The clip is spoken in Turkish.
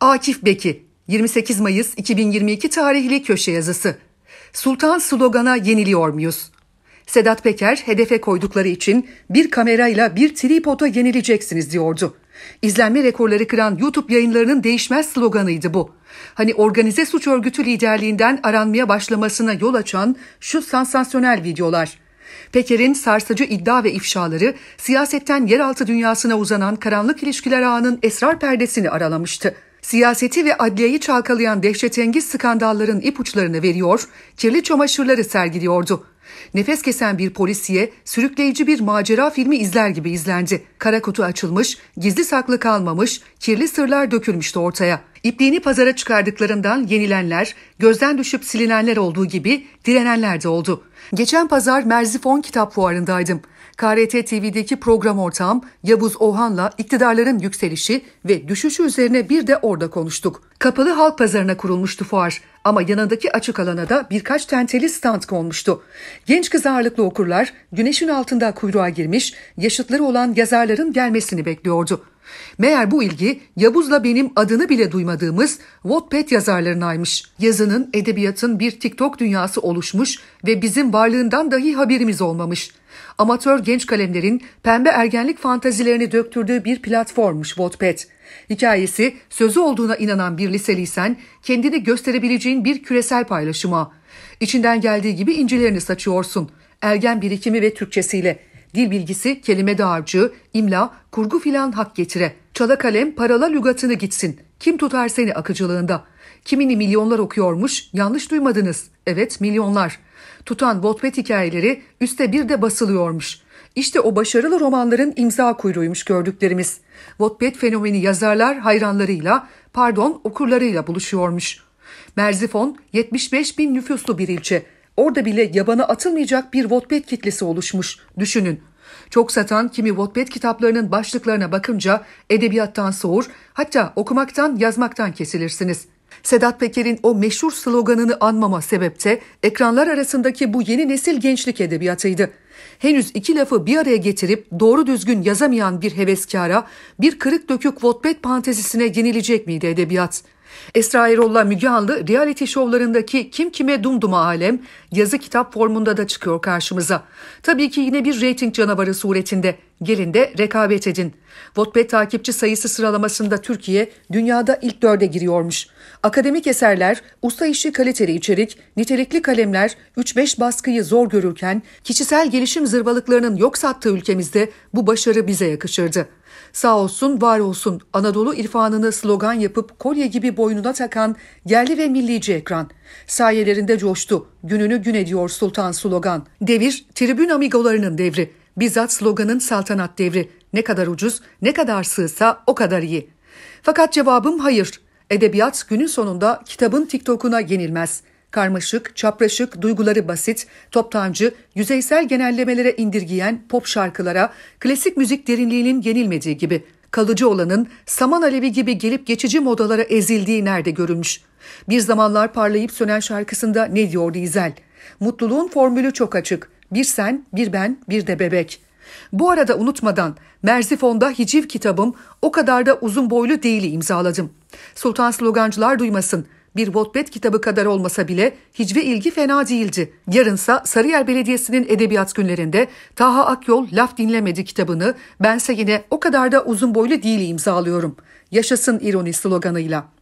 Akif Beki 28 Mayıs 2022 tarihli köşe yazısı. Sultan slogana yeniliyor muyuz? Sedat Peker hedefe koydukları için bir kamerayla bir tripoda yenileceksiniz diyordu. İzlenme rekorları kıran YouTube yayınlarının değişmez sloganıydı bu. Hani organize suç örgütü liderliğinden aranmaya başlamasına yol açan şu sansasyonel videolar. Peker'in sarsıcı iddia ve ifşaları siyasetten yeraltı dünyasına uzanan karanlık ilişkiler ağının esrar perdesini aralamıştı siyaseti ve adliyeyi çalkalayan dehşetengiz skandalların ipuçlarını veriyor, kirli çamaşırları sergiliyordu. Nefes kesen bir polisiye sürükleyici bir macera filmi izler gibi izlendi. Kara kutu açılmış, gizli saklı kalmamış, kirli sırlar dökülmüştü ortaya. İpliğini pazara çıkardıklarından yenilenler, gözden düşüp silinenler olduğu gibi direnenler de oldu. Geçen pazar Merzifon Kitap Fuarı'ndaydım. KRT TV'deki program ortağım Yavuz Ohan'la iktidarların yükselişi ve düşüşü üzerine bir de orada konuştuk. Kapalı halk pazarına kurulmuştu fuar ama yanındaki açık alana da birkaç tenteli stand konmuştu. Genç kız ağırlıklı okurlar güneşin altında kuyruğa girmiş, yaşıtları olan yazarların gelmesini bekliyordu. Meğer bu ilgi Yavuz'la benim adını bile duymadığımız Wattpad yazarlarınaymış. Yazının, edebiyatın bir TikTok dünyası oluşmuş ve bizim varlığından dahi haberimiz olmamış. Amatör genç kalemlerin pembe ergenlik fantazilerini döktürdüğü bir platformmuş Wattpad. Hikayesi sözü olduğuna inanan bir liseliysen kendini gösterebileceğin bir küresel paylaşıma. İçinden geldiği gibi incilerini saçıyorsun. Ergen birikimi ve Türkçesiyle Dil bilgisi, kelime dağarcığı, imla, kurgu filan hak getire. Çala kalem parala lügatını gitsin. Kim tutar seni akıcılığında? Kimini milyonlar okuyormuş, yanlış duymadınız. Evet milyonlar. Tutan Wattpad hikayeleri üste bir de basılıyormuş. İşte o başarılı romanların imza kuyruğuymuş gördüklerimiz. Wattpad fenomeni yazarlar hayranlarıyla, pardon okurlarıyla buluşuyormuş. Merzifon 75 bin nüfuslu bir ilçe. Orada bile yabana atılmayacak bir Wattpad kitlesi oluşmuş. Düşünün. Çok satan kimi Wattpad kitaplarının başlıklarına bakınca edebiyattan soğur, hatta okumaktan, yazmaktan kesilirsiniz. Sedat Peker'in o meşhur sloganını anmama sebepte ekranlar arasındaki bu yeni nesil gençlik edebiyatıydı. Henüz iki lafı bir araya getirip doğru düzgün yazamayan bir heveskara bir kırık dökük Wattpad pantezisine yenilecek miydi edebiyat? Esra Erol'la Müge Anlı reality şovlarındaki kim kime dumduma alem yazı kitap formunda da çıkıyor karşımıza. Tabii ki yine bir reyting canavarı suretinde. Gelin de rekabet edin. Votbet takipçi sayısı sıralamasında Türkiye dünyada ilk dörde giriyormuş. Akademik eserler, usta işi kaliteli içerik, nitelikli kalemler 3-5 baskıyı zor görürken kişisel gelişim zırvalıklarının yok sattığı ülkemizde bu başarı bize yakışırdı. Sağ olsun, var olsun Anadolu irfanını slogan yapıp kolye gibi boynuna takan yerli ve millici ekran. Sayelerinde coştu, gününü gün ediyor Sultan slogan. Devir, tribün amigolarının devri. Bizzat sloganın saltanat devri. Ne kadar ucuz, ne kadar sığsa o kadar iyi. Fakat cevabım hayır. Edebiyat günün sonunda kitabın TikTok'una yenilmez karmaşık, çapraşık, duyguları basit, toptancı, yüzeysel genellemelere indirgiyen pop şarkılara, klasik müzik derinliğinin yenilmediği gibi kalıcı olanın saman alevi gibi gelip geçici modalara ezildiği nerede görülmüş? Bir zamanlar parlayıp sönen şarkısında ne diyordu İzel? Mutluluğun formülü çok açık. Bir sen, bir ben, bir de bebek. Bu arada unutmadan Merzifon'da hiciv kitabım o kadar da uzun boylu değili imzaladım. Sultan slogancılar duymasın. Bir Wattpad kitabı kadar olmasa bile hicve ilgi fena değildi. Yarınsa Sarıyer Belediyesi'nin edebiyat günlerinde Taha Akyol Laf Dinlemedi kitabını bense yine o kadar da uzun boylu değil imzalıyorum. Yaşasın ironi sloganıyla.